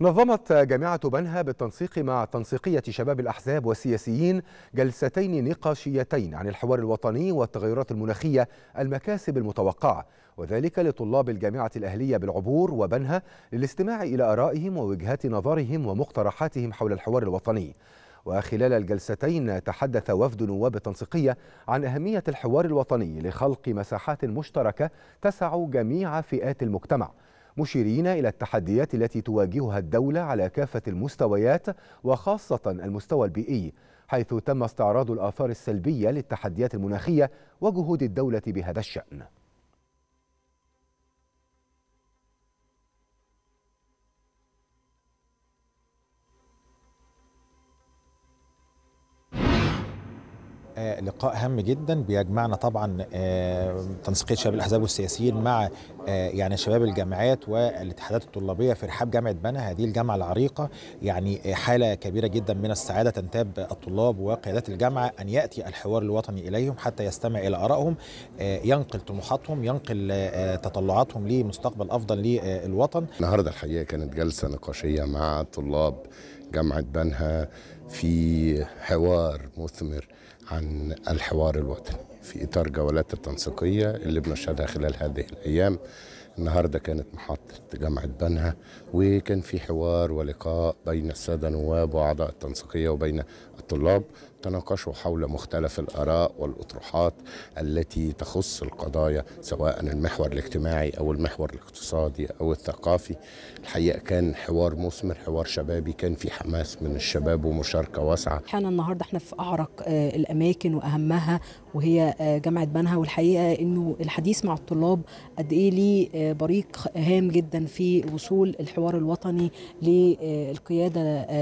نظمت جامعة بنها بالتنسيق مع تنسيقية شباب الأحزاب والسياسيين جلستين نقاشيتين عن الحوار الوطني والتغيرات المناخية المكاسب المتوقعة وذلك لطلاب الجامعة الأهلية بالعبور وبنها للاستماع إلى آرائهم ووجهات نظرهم ومقترحاتهم حول الحوار الوطني وخلال الجلستين تحدث وفد نواب التنسيقية عن أهمية الحوار الوطني لخلق مساحات مشتركة تسع جميع فئات المجتمع مشيرين إلى التحديات التي تواجهها الدولة على كافة المستويات وخاصة المستوى البيئي حيث تم استعراض الآثار السلبية للتحديات المناخية وجهود الدولة بهذا الشأن لقاء آه، هام جدا بيجمعنا طبعا آه، تنسيقيه شباب الاحزاب والسياسيين مع آه، يعني شباب الجامعات والاتحادات الطلابيه في رحاب جامعه بنها هذه الجامعه العريقه يعني حاله كبيره جدا من السعاده تنتاب الطلاب وقيادات الجامعه ان ياتي الحوار الوطني اليهم حتى يستمع الى ارائهم ينقل طموحاتهم ينقل تطلعاتهم لمستقبل افضل للوطن النهارده الحقيقه كانت جلسه نقاشيه مع طلاب جامعة بنها في حوار مثمر عن الحوار الوطني في إطار جولات التنسيقية اللي بنشهدها خلال هذه الأيام النهاردة كانت محطة جامعة بنها وكان في حوار ولقاء بين السادة نواب وأعضاء التنسيقية وبين الطلاب تناقشوا حول مختلف الآراء والأطروحات التي تخص القضايا سواء المحور الاجتماعي أو المحور الاقتصادي أو الثقافي الحقيقة كان حوار مثمر حوار شبابي كان في حماس من الشباب ومشاركة واسعة احنا النهاردة احنا في أعرق آه، الأماكن وأهمها وهي آه، جامعة بنها والحقيقة أنه الحديث مع الطلاب قد إيه ليه آه، بريق هام جدا في وصول الحوار الوطني للقيادة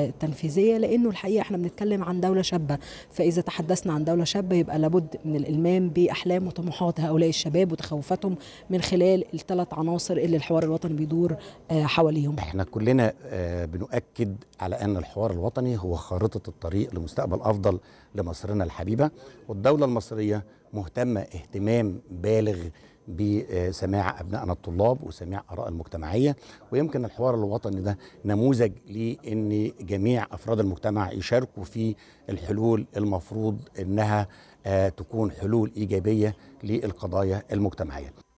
التنفيذية لأنه الحقيقة احنا بنتكلم عن دولة شابة فإذا تحدثنا عن دولة شابة يبقى لابد من الإلمام بأحلام وطموحات هؤلاء الشباب وتخوفاتهم من خلال الثلاث عناصر اللي الحوار الوطني بيدور آه، حواليهم احنا كلنا آه، بنؤكد على أن الحوار الوطني هو خارطة الطريق لمستقبل أفضل لمصرنا الحبيبة والدولة المصرية مهتمة اهتمام بالغ بسماع ابنائنا الطلاب وسماع اراء المجتمعيه ويمكن الحوار الوطني ده نموذج لان جميع افراد المجتمع يشاركوا في الحلول المفروض انها آه، تكون حلول ايجابيه للقضايا المجتمعيه